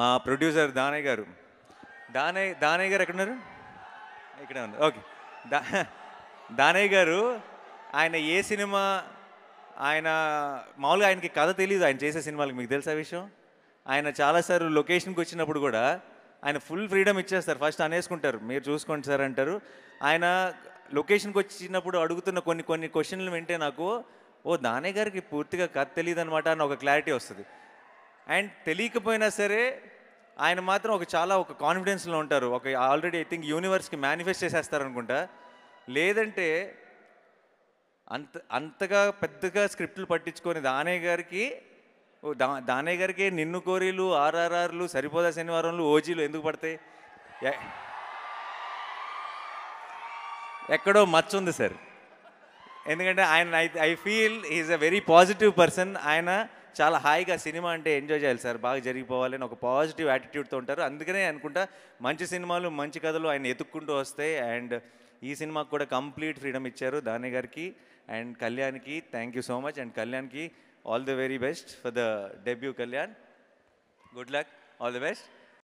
మా ప్రొడ్యూసర్ దానయ్య గారు దానయ్య దానయ్య గారు ఎక్కడున్నారు ఇక్కడే ఉన్నారు ఓకే దా దానయ్య గారు ఆయన ఏ సినిమా ఆయన మామూలుగా ఆయనకి కథ తెలియదు ఆయన చేసే సినిమాలకు మీకు తెలుసా విషయం ఆయన చాలాసార్లు లొకేషన్కి వచ్చినప్పుడు కూడా ఆయన ఫుల్ ఫ్రీడమ్ ఇచ్చేస్తారు ఫస్ట్ అనేసుకుంటారు మీరు చూసుకోండి సార్ అంటారు ఆయన లొకేషన్కి వచ్చినప్పుడు అడుగుతున్న కొన్ని కొన్ని క్వశ్చన్లు వింటే నాకు ఓ దానయ్య గారికి పూర్తిగా కథ తెలియదు అనమాట అని ఒక క్లారిటీ వస్తుంది అండ్ తెలియకపోయినా సరే ఆయన మాత్రం ఒక చాలా ఒక కాన్ఫిడెన్స్లో ఉంటారు ఒక ఆల్రెడీ ఐ థింక్ యూనివర్స్కి మేనిఫెస్ట్ చేసేస్తారు అనుకుంటా లేదంటే అంత అంతగా పెద్దగా స్క్రిప్ట్లు పట్టించుకొని దానే గారికి దా దానే గారికి నిన్ను కోరీలు ఆర్ఆర్ఆర్లు సరిపోదా శనివారంలు ఓజీలు ఎందుకు పడతాయి ఎక్కడో మచ్చు ఉంది సార్ ఎందుకంటే ఆయన I I feel is a very positive person ఆయన చాలా హాయిగా సినిమా అంటే ఎంజాయ్ చేయాలి సార్ బాగా జరిగిపోవాలి అని ఒక పాజిటివ్ యాటిట్యూడ్తో ఉంటారు అందుకనే అనుకుంటా మంచి సినిమాలు మంచి కథలు ఆయన ఎత్తుక్కుంటూ వస్తాయి అండ్ ఈ సినిమాకు కూడా కంప్లీట్ ఫ్రీడమ్ ఇచ్చారు దాని గారికి అండ్ కళ్యాణ్కి thank you so much and కళ్యాణ్కి all the very best for the debut Kalyan good luck all the best